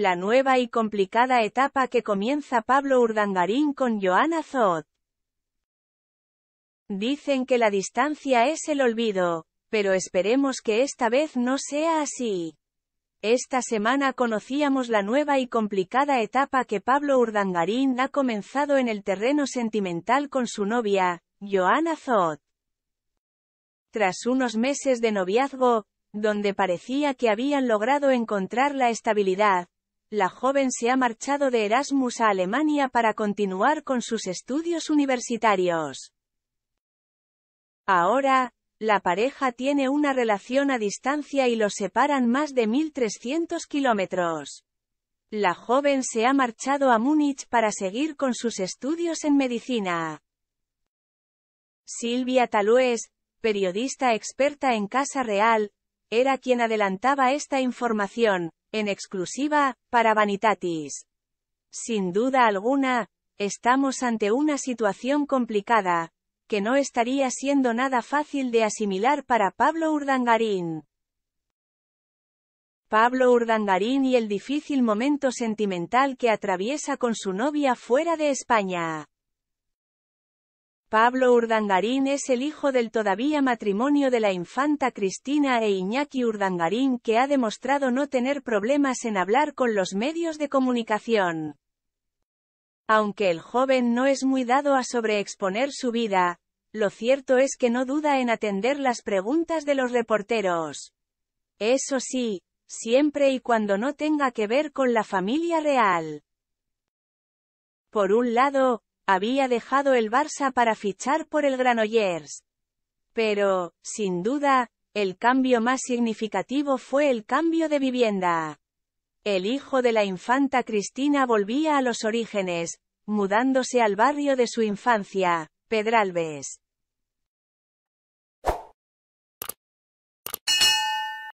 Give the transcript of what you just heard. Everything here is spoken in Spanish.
la nueva y complicada etapa que comienza Pablo Urdangarín con Joana Zot. Dicen que la distancia es el olvido, pero esperemos que esta vez no sea así. Esta semana conocíamos la nueva y complicada etapa que Pablo Urdangarín ha comenzado en el terreno sentimental con su novia, Joana Zot. Tras unos meses de noviazgo, donde parecía que habían logrado encontrar la estabilidad, la joven se ha marchado de Erasmus a Alemania para continuar con sus estudios universitarios. Ahora, la pareja tiene una relación a distancia y los separan más de 1.300 kilómetros. La joven se ha marchado a Múnich para seguir con sus estudios en medicina. Silvia Talués, periodista experta en Casa Real, era quien adelantaba esta información, en exclusiva, para Vanitatis. Sin duda alguna, estamos ante una situación complicada, que no estaría siendo nada fácil de asimilar para Pablo Urdangarín. Pablo Urdangarín y el difícil momento sentimental que atraviesa con su novia fuera de España. Pablo Urdangarín es el hijo del todavía matrimonio de la infanta Cristina e Iñaki Urdangarín que ha demostrado no tener problemas en hablar con los medios de comunicación. Aunque el joven no es muy dado a sobreexponer su vida, lo cierto es que no duda en atender las preguntas de los reporteros. Eso sí, siempre y cuando no tenga que ver con la familia real. Por un lado, había dejado el Barça para fichar por el Granollers. Pero, sin duda, el cambio más significativo fue el cambio de vivienda. El hijo de la infanta Cristina volvía a los orígenes, mudándose al barrio de su infancia, Pedralbes.